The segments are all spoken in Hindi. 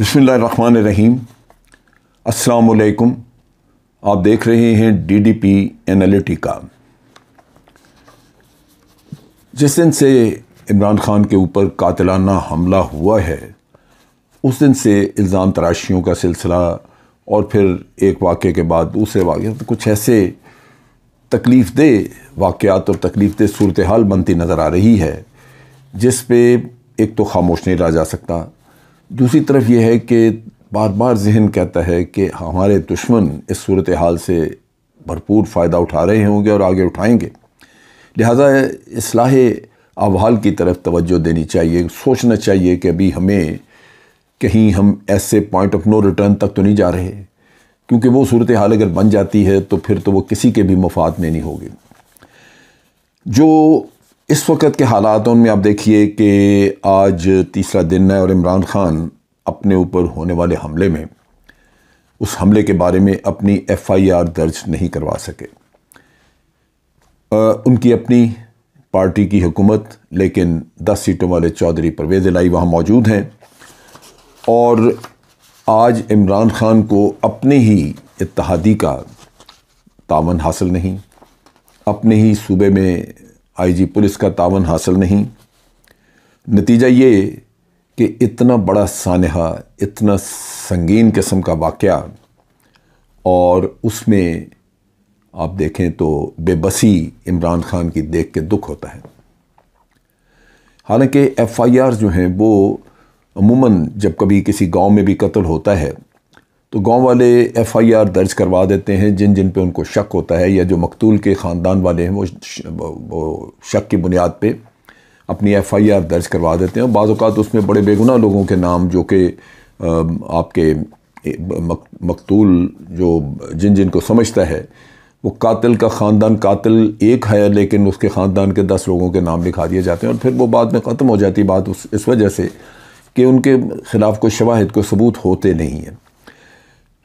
बसमान रहीम असलकुम आप देख रहे हैं डी डी पी एनालिटिका जिस दिन से इमरान खान के ऊपर कातलाना हमला हुआ है उस दिन से इल्ज़ाम तराशियों का सिलसिला और फिर एक वाक़े के बाद दूसरे वाक़े तो कुछ ऐसे तकलीफ़ दे वाक़ात और तकलीफ़ दे सूरत हाल बनती नज़र आ रही है जिस पे एक तो खामोश नहीं रहा जा सकता दूसरी तरफ यह है कि बार बार जहन कहता है कि हमारे दुश्मन इस सूरत हाल से भरपूर फ़ायदा उठा रहे होंगे और आगे उठाएंगे लिहाजा असलाह अवाल की तरफ तवज्जो देनी चाहिए सोचना चाहिए कि अभी हमें कहीं हम ऐसे पॉइंट ऑफ नो रिटर्न तक तो नहीं जा रहे क्योंकि वो सूरत हाल अगर बन जाती है तो फिर तो वो किसी के भी मफाद में नहीं होगी जो इस वक्त के हालातों में आप देखिए कि आज तीसरा दिन है और इमरान ख़ान अपने ऊपर होने वाले हमले में उस हमले के बारे में अपनी एफआईआर दर्ज नहीं करवा सके आ, उनकी अपनी पार्टी की हुकूमत लेकिन दस सीटों वाले चौधरी परवेज़ लाई वहाँ मौजूद हैं और आज इमरान ख़ान को अपने ही इतिहादी का तावन हासिल नहीं अपने ही सूबे में आईजी पुलिस का तावन हासिल नहीं नतीजा ये कि इतना बड़ा सानहा इतना संगीन किस्म का वाक़ और उसमें आप देखें तो बेबसी इमरान ख़ान की देख के दुख होता है हालांकि एफ़ आई आर जो हैं वो अमूमन जब कभी किसी गांव में भी कत्ल होता है तो गांव वाले एफआईआर दर्ज करवा देते हैं जिन जिन पे उनको शक होता है या जो मकतूल के ख़ानदान वाले हैं वो शक की बुनियाद पे अपनी एफआईआर दर्ज करवा देते हैं बाज़ात उसमें बड़े बेगुनाह लोगों के नाम जो कि आपके मकतूल जो जिन जिन को समझता है वो कातिल का ख़ानदान कातिल एक है लेकिन उसके ख़ानदान के दस लोगों के नाम लिखा दिए जाते हैं और फिर वो बाद में ख़त्म हो जाती बात उस इस वजह से कि उनके ख़िलाफ़ कोई शवाहद को सबूत होते नहीं हैं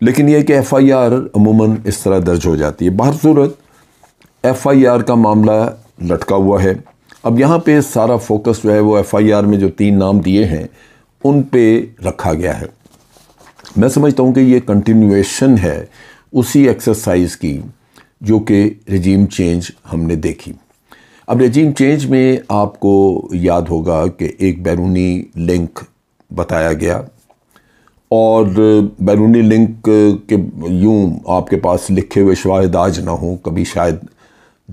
लेकिन यह कि एफ़ आई आर अमूमन इस तरह दर्ज हो जाती है बहर सूरत एफ़ आई आर का मामला लटका हुआ है अब यहाँ पे सारा फोकस जो है वो एफ़ आई आर में जो तीन नाम दिए हैं उन पे रखा गया है मैं समझता हूँ कि ये कंटिन्यूएशन है उसी एक्सरसाइज की जो कि रजीम चेंज हमने देखी अब रजीम चेंज में आपको याद होगा कि एक बैरूनी लिंक बताया गया और बैरूनी लिंक के यूँ आपके पास लिखे हुए शवाहद आज ना हों कभी शायद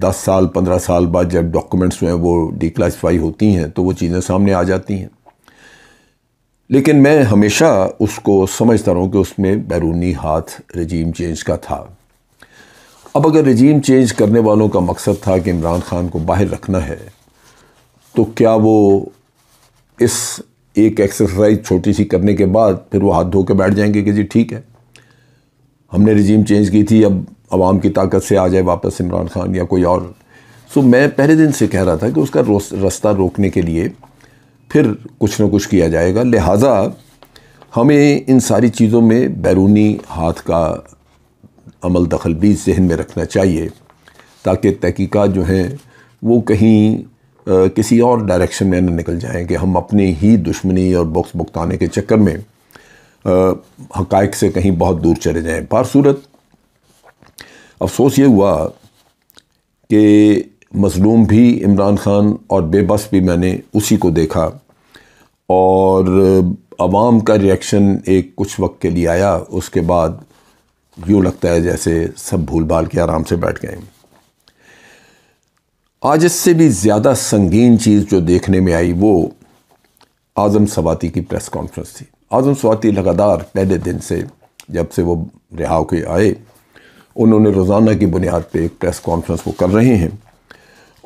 दस साल पंद्रह साल बाद जब डॉक्यूमेंट्स में हैं वो डिक्लासीफाई होती हैं तो वो चीज़ें सामने आ जाती हैं लेकिन मैं हमेशा उसको समझता रहा कि उसमें बैरूनी हाथ रजीम चेंज का था अब अगर रजीम चेंज करने वालों का मकसद था कि इमरान खान को बाहर रखना है तो क्या वो इस एक एक्सरसाइज छोटी सी करने के बाद फिर वो हाथ धो के बैठ जाएंगे कि जी ठीक है हमने रिजीम चेंज की थी अब आवाम की ताकत से आ जाए वापस इमरान खान या कोई और सो मैं पहले दिन से कह रहा था कि उसका रास्ता रोकने के लिए फिर कुछ ना कुछ किया जाएगा लिहाजा हमें इन सारी चीज़ों में बैरूनी हाथ का अमल दखल भी जहन में रखना चाहिए ताकि तहकीक़ात जो हैं वो कहीं किसी और डायरेक्शन में न निकल जाएं कि हम अपनी ही दुश्मनी और बुक्स भुगताने के चक्कर में हकाइक से कहीं बहुत दूर चले जाएं पर सूरत अफसोस ये हुआ कि मजलूम भी इमरान ख़ान और बेबस भी मैंने उसी को देखा और आवाम का रिएक्शन एक कुछ वक्त के लिए आया उसके बाद यूँ लगता है जैसे सब भूल भाल के आराम से बैठ गए आज इससे भी ज़्यादा संगीन चीज़ जो देखने में आई वो आज़म सवाती की प्रेस कॉन्फ्रेंस थी आज़म सवाती लगातार पहले दिन से जब से वो रिहा के आए उन्होंने रोज़ाना की बुनियाद पे एक प्रेस कॉन्फ्रेंस वो कर रहे हैं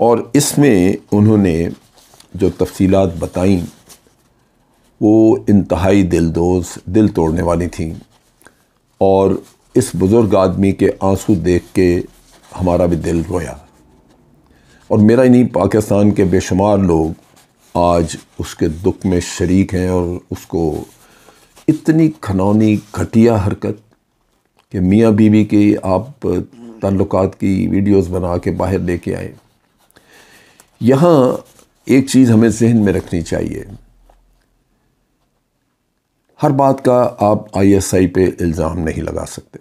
और इसमें उन्होंने जो तफसीलत बताई वो इंतहाई दिल दोज दिल तोड़ने वाली थी और इस बुज़ुर्ग आदमी के आंसू देख के हमारा भी दिल रोया और मेरा ही नहीं पाकिस्तान के बेशुमार लोग आज उसके दुख में शरीक हैं और उसको इतनी खनौनी घटिया हरकत कि मियाँ बीवी के आप तल्लुक़ की वीडियोस बना के बाहर लेके आए यहाँ एक चीज़ हमें जहन में रखनी चाहिए हर बात का आप आईएसआई पे इल्ज़ाम नहीं लगा सकते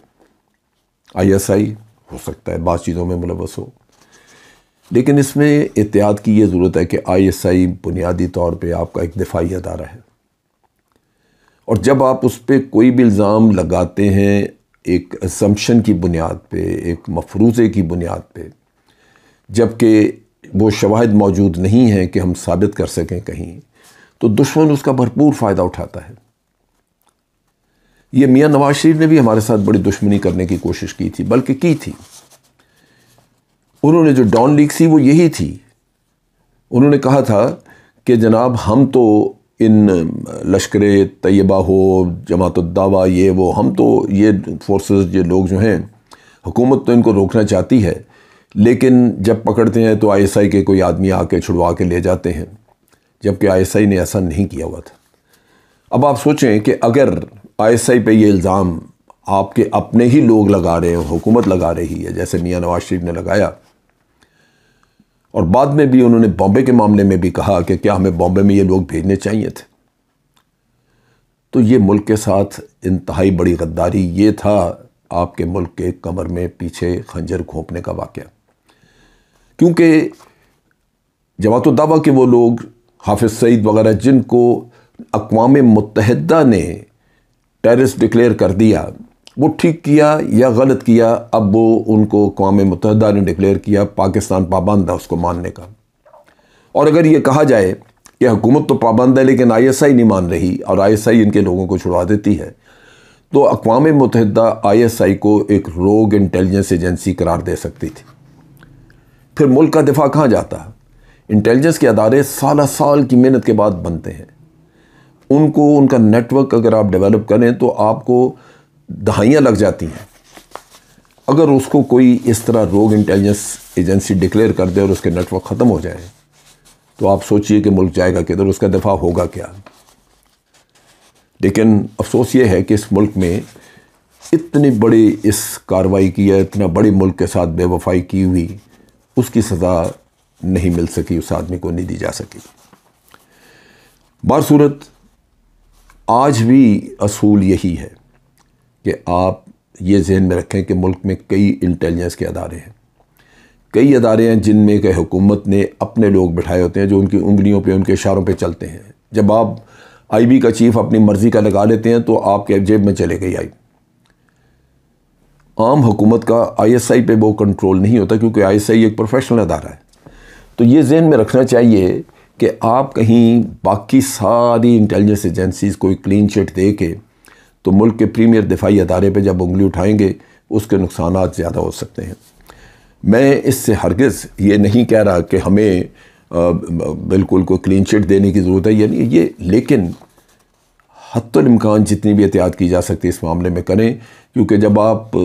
आईएसआई हो सकता है बात चीज़ों में मुलवस हो लेकिन इसमें एहतियात की ये ज़रूरत है कि आईएसआई बुनियादी तौर पे आपका एक दिफाही अदारा है और जब आप उस पर कोई भी इल्ज़ाम लगाते हैं एक असम्पशन की बुनियाद पे एक मफरूज़े की बुनियाद पे जबकि वो शवाहद मौजूद नहीं हैं कि हम साबित कर सकें कहीं तो दुश्मन उसका भरपूर फ़ायदा उठाता है ये मियाँ नवाज शरीफ ने भी हमारे साथ बड़ी दुश्मनी करने की कोशिश की थी बल्कि की थी उन्होंने जो डॉन लीक थी वो यही थी उन्होंने कहा था कि जनाब हम तो इन लश्कर तयबा हो जमात दावा ये वो हम तो ये फोर्सेस ये लोग जो हैं हुकूमत तो इनको रोकना चाहती है लेकिन जब पकड़ते हैं तो आईएसआई के कोई आदमी आके छुड़वा के ले जाते हैं जबकि आईएसआई ने ऐसा नहीं किया हुआ था अब आप सोचें कि अगर आईएसआई पे ये इल्ज़ाम आपके अपने ही लोग लगा रहे हैं हुकूमत लगा रही है जैसे मियाँ नवाज शरीफ ने लगाया और बाद में भी उन्होंने बॉम्बे के मामले में भी कहा कि क्या हमें बॉम्बे में ये लोग भेजने चाहिए थे तो ये मुल्क के साथ इंतहाई बड़ी गद्दारी ये था आपके मुल्क के कमर में पीछे खंजर घोंपने का वाक़ क्योंकि जमात दावा के वो लोग हाफिज सईद वगैरह जिनको अकवाम मुतहदा ने टेरिस डिक्लेयर कर दिया वो ठीक किया या गलत किया अब वो उनको कौम मुतहदा ने डिक्लेयर किया पाकिस्तान पाबंद है उसको मानने का और अगर ये कहा जाए कि हुकूमत तो पाबंद है लेकिन आई एस आई नहीं मान रही और आई एस आई इनके लोगों को छुड़ा देती है तो अकवाम मुतहदा आई एस आई को एक रोग इंटेलिजेंस एजेंसी करार दे सकती थी फिर मुल्क का दिफा कहाँ जाता है इंटेलिजेंस के अदारे साल साल की मेहनत के बाद बनते हैं उनको उनका नेटवर्क अगर आप डेवलप करें तो आपको दहाइयाँ लग जाती हैं अगर उसको कोई इस तरह रोग इंटेलिजेंस एजेंसी डिक्लेयर कर दे और उसके नेटवर्क ख़त्म हो जाए तो आप सोचिए कि मुल्क जाएगा किधर उसका दफा होगा क्या लेकिन अफसोस ये है कि इस मुल्क में इतनी बड़ी इस कार्रवाई की या इतना बड़े मुल्क के साथ बेवफाई की हुई उसकी सज़ा नहीं मिल सकी उस आदमी को नहीं दी जा सकी बार सूरत आज भी असूल यही है कि आप ये जहन में रखें कि मुल्क में कई इंटेलिजेंस के अदारे हैं कई अदारे हैं जिनमें कि हुकूमत ने अपने लोग बिठाए होते हैं जो उनकी उंगलियों पे उनके इशारों पे चलते हैं जब आप आईबी का चीफ अपनी मर्ज़ी का लगा लेते हैं तो आपके जेब में चले गई आई आम हुकूमत का आईएसआई पे वो कंट्रोल नहीं होता क्योंकि आईएसआई एक प्रोफेशनल अदारा है तो ये जहन में रखना चाहिए कि आप कहीं बाकी सारी इंटेलिजेंस एजेंसीज़ को एक क्लीन चिट दे के तो मुल्क के प्रीमियर दिफाई अदारे पर जब उंगली उठाएंगे उसके नुकसान ज़्यादा हो सकते हैं मैं इससे हरगज़ ये नहीं कह रहा कि हमें बिल्कुल कोई क्लीन चिट देने की ज़रूरत है यानी ये लेकिन हतमकान जितनी भी एहतियात की जा सकती है इस मामले में करें क्योंकि जब आप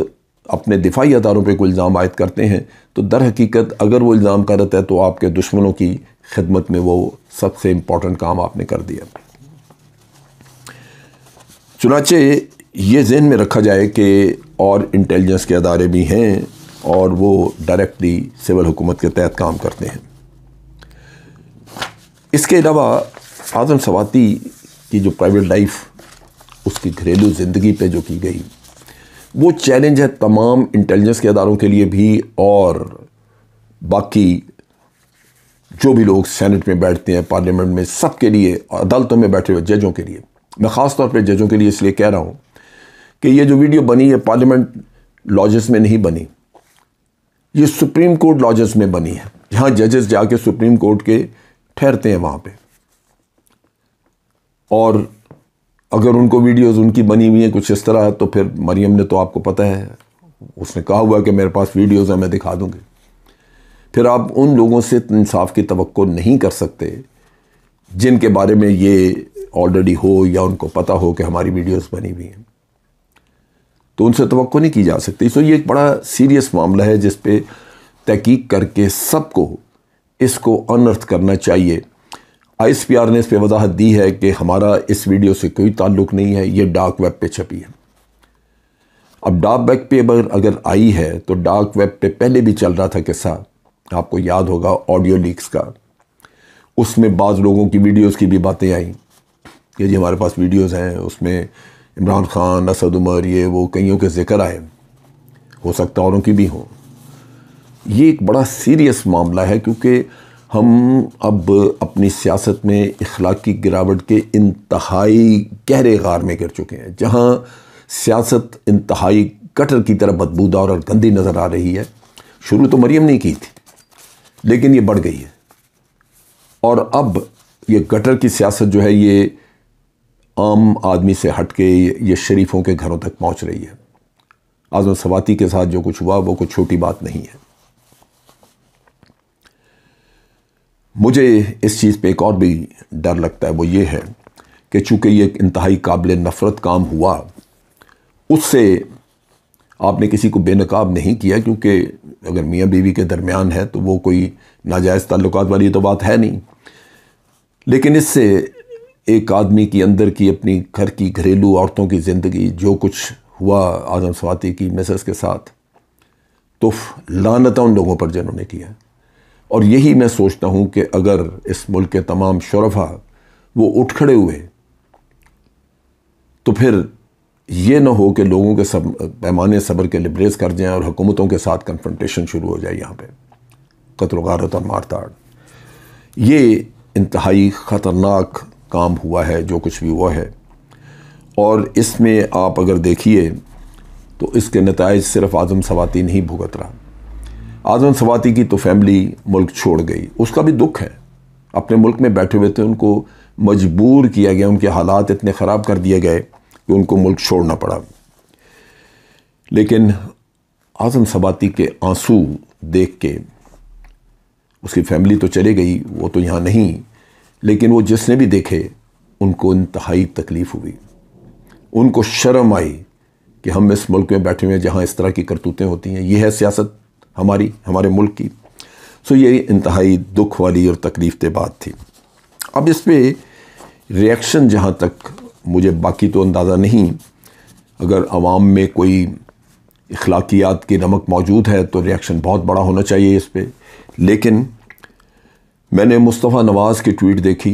अपने दिफाई अदारों पर कोई इल्ज़ाम आयद करते हैं तो दर हकीकत अगर वो इल्ज़ाम करता है तो आपके दुश्मनों की खिदमत में वो सबसे इम्पॉर्टेंट काम आपने कर दिया चुनाचे ये जहन में रखा जाए कि और इंटेलिजेंस के अदारे भी हैं और वो डायरेक्टली सिविल हुकूमत के तहत काम करते हैं इसके अलावा आज़म सवाती की जो प्राइवेट लाइफ उसकी घरेलू ज़िंदगी पे जो की गई वो चैलेंज है तमाम इंटेलिजेंस के अदारों के लिए भी और बाकी जो भी लोग सेनेट में बैठते हैं पार्लियामेंट में सब के लिए अदालतों में बैठे हुए जजों के लिए मैं ख़ास तौर पे जजों के लिए इसलिए कह रहा हूँ कि ये जो वीडियो बनी ये पार्लियामेंट लॉजेस में नहीं बनी ये सुप्रीम कोर्ट लॉजेस में बनी है जहाँ जजेस जाके सुप्रीम कोर्ट के ठहरते हैं वहाँ पे और अगर उनको वीडियोस उनकी बनी हुई हैं कुछ इस तरह तो फिर मरियम ने तो आपको पता है उसने कहा हुआ कि मेरे पास वीडियोस हैं मैं दिखा दूँगी फिर आप उन लोगों से इंसाफ की तो नहीं कर सकते जिनके बारे में ये ऑलरेडी हो या उनको पता हो कि हमारी वीडियोस बनी हुई हैं तो उनसे तो नहीं की जा सकती सो ये एक बड़ा सीरियस मामला है जिस पर तहकीक करके सबको इसको अनर्थ करना चाहिए आर ने इस पर वजाहत दी है कि हमारा इस वीडियो से कोई ताल्लुक नहीं है ये डार्क वेब पे छपी है अब डार्क वेब पे अगर अगर आई है तो डार्क वेब पे पहले भी चल रहा था किस्सा आपको याद होगा ऑडियो लीक्स का उसमें बाज़ लोगों की वीडियोस की भी बातें आई कि जी हमारे पास वीडियोस हैं उसमें इमरान खान असद उमर ये वो कईयों के जिक्र आए हो सकता औरों की भी हों ये एक बड़ा सीरियस मामला है क्योंकि हम अब अपनी सियासत में की गिरावट के इंतहाई गहरे गार में गिर चुके हैं जहाँ सियासत इंतहाई कटर की तरह बदबूदार और गंदी नज़र आ रही है शुरू तो मरियम ने की थी लेकिन ये बढ़ गई है और अब ये गटर की सियासत जो है ये आम आदमी से हट के ये शरीफों के घरों तक पहुंच रही है आज़म सवाती के साथ जो कुछ हुआ वो कुछ छोटी बात नहीं है मुझे इस चीज़ पे एक और भी डर लगता है वो ये है कि चूँकि ये एक इंतहाई काबिल नफ़रत काम हुआ उससे आपने किसी को बेनकाब नहीं किया क्योंकि अगर मियाँ बीवी के दरमियान है तो वो कोई नाजायज़ ताल्लुकात वाली तो बात है नहीं लेकिन इससे एक आदमी की अंदर की अपनी घर की घरेलू औरतों की ज़िंदगी जो कुछ हुआ आजम स्वाति की मिसेस के साथ तो लानता उन लोगों पर जिन्होंने किया और यही मैं सोचता हूँ कि अगर इस मुल्क के तमाम शरफा वो उठ खड़े हुए तो फिर ये ना हो कि लोगों के सब पैमाने सबर के लिब्रेस कर जाएं और हुकूमतों के साथ कन्फ्रंटेशन शुरू हो जाए यहाँ पे कतल और मारताड़ ये इंतहाई ख़तरनाक काम हुआ है जो कुछ भी हुआ है और इसमें आप अगर देखिए तो इसके नतज सिर्फ आज़म सवाती नहीं भुगत रहा आज़म सवाती की तो फैमिली मुल्क छोड़ गई उसका भी दुख है अपने मुल्क में बैठे हुए थे उनको मजबूर किया गया उनके हालात इतने ख़राब कर दिए गए कि उनको मुल्क छोड़ना पड़ा लेकिन आज़म सवाती के आंसू देख के उसकी फैमिली तो चले गई वो तो यहाँ नहीं लेकिन वो जिसने भी देखे उनको इंतहाई तकलीफ़ हुई उनको शर्म आई कि हम इस मुल्क में बैठे हुए हैं जहाँ इस तरह की करतूतें होती हैं ये है सियासत हमारी हमारे मुल्क की सो ये इंतहाई दुख वाली और तकलीफ दे बात थी अब इस पर रिएक्शन जहाँ तक मुझे बाकी तो अंदाज़ा नहीं अगर आवाम में कोई अखलाकियात की नमक मौजूद है तो रिएक्शन बहुत बड़ा होना चाहिए इस पर लेकिन मैंने मुस्तफ़ा नवाज़ की ट्वीट देखी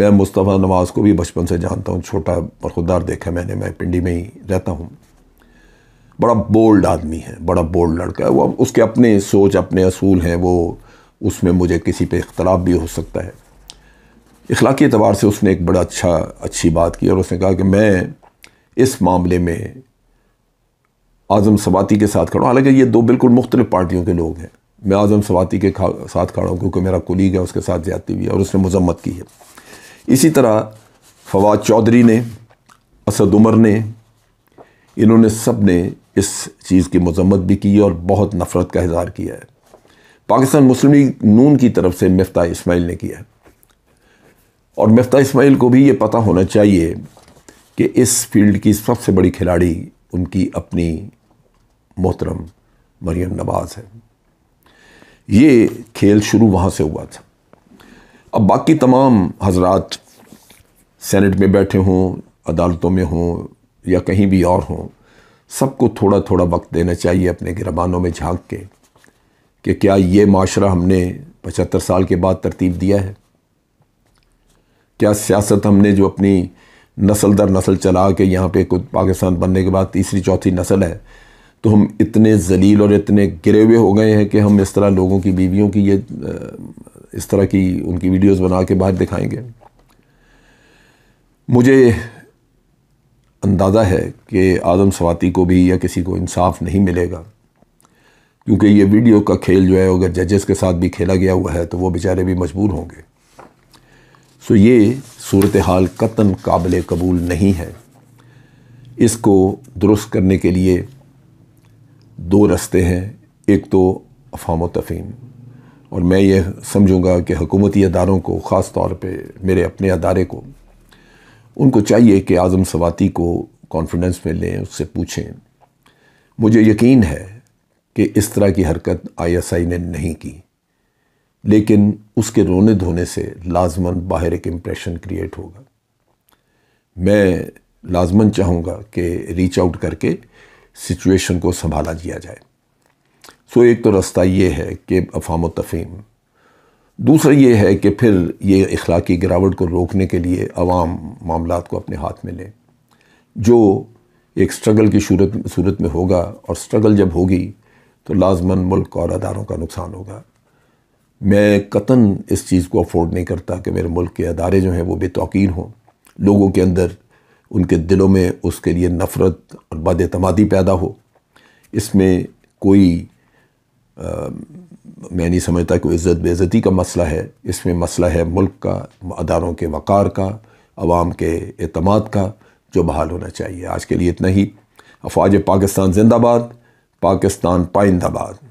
मैं मुस्तफ़ा नवाज़ को भी बचपन से जानता हूँ छोटा बरखुदार देखा मैंने मैं पिंडी में ही रहता हूँ बड़ा बोल्ड आदमी है बड़ा बोल्ड लड़का है वो उसके अपने सोच अपने असूल हैं वो उसमें मुझे किसी पे इख्तलाफ भी हो सकता है इखलाकी अतबार से उसने एक बड़ा अच्छा अच्छी बात की और उसने कहा कि मैं इस मामले में आज़म सबाती के साथ खड़ा हूँ हालांकि ये दो बिल्कुल मुख्तलिफ पार्टियों के लोग हैं मैं आज़म सवाती के खा, साथ खड़ा हूँ क्योंकि मेरा कुलीग है उसके साथ ज्यादती हुई है और उसने मजम्मत की है इसी तरह फवाद चौधरी ने असद उमर ने इन्होंने सब ने इस चीज़ की मजम्मत भी की और बहुत नफ़रत का इजहार किया है पाकिस्तान मुस्लिम लीग नून की तरफ से मफ्ता इसमाइल ने किया है और मफ्ता इसमाइल को भी ये पता होना चाहिए कि इस फील्ड की सबसे बड़ी खिलाड़ी उनकी अपनी मोहतरम मरियम नवाज़ है ये खेल शुरू वहाँ से हुआ था अब बाकी तमाम हजरात सेनेट में बैठे हों अदालतों में हों या कहीं भी और हों सबको थोड़ा थोड़ा वक्त देना चाहिए अपने गिरबानों में झांक के कि क्या ये माशरा हमने पचहत्तर साल के बाद तरतीब दिया है क्या सियासत हमने जो अपनी नस्ल दर नस्ल चला के यहाँ पे कुछ पाकिस्तान बनने के बाद तीसरी चौथी नस्ल है तो हम इतने जलील और इतने गिरे हुए हो गए हैं कि हम इस तरह लोगों की बीवियों की ये इस तरह की उनकी वीडियोस बना के बाहर दिखाएंगे मुझे अंदाज़ा है कि आदम स्वाति को भी या किसी को इंसाफ नहीं मिलेगा क्योंकि ये वीडियो का खेल जो है अगर जजेस के साथ भी खेला गया हुआ है तो वो बेचारे भी मजबूर होंगे सो ये सूरत हाल कतन काबिल कबूल नहीं है इसको दुरुस्त करने के लिए दो रस्ते हैं एक तो अफाम तफीम और मैं ये समझूंगा कि हुकूमती अदारों को ख़ास तौर पर मेरे अपने अदारे को उनको चाहिए कि आज़म सवाती को कॉन्फिडेंस में लें उससे पूछें मुझे यकीन है कि इस तरह की हरकत आईएसआई ने नहीं की लेकिन उसके रोने धोने से लाजमन बाहर एक इम्प्रेशन क्रिएट होगा मैं लाजमन चाहूँगा कि रीच आउट करके सिचुएशन को संभाला दिया जाए सो एक तो रास्ता ये है कि अफाम तफीम दूसरा ये है कि फिर ये अखलाकी गिरावट को रोकने के लिए आवाम मामला को अपने हाथ में लें जो एक स्ट्रगल की सूरत सूरत में होगा और स्ट्रगल जब होगी तो लाजमन मुल्क और अदारों का नुकसान होगा मैं कतन इस चीज़ को अफोर्ड नहीं करता कि मेरे मुल्क के अदारे जो हैं वो बेतौकीन हों लोगों के अंदर उनके दिलों में उसके लिए नफ़रत और बदतमादी पैदा हो इसमें कोई आ, मैं नहीं समझता कि इज़्ज़त बेज़ती का मसला है इसमें मसला है मुल्क का अदारों के वक़ार का आवाम के अतमाद का जो बहाल होना चाहिए आज के लिए इतना ही अफवाज पाकिस्तान जिंदाबाद पाकिस्तान पाइंदाबाद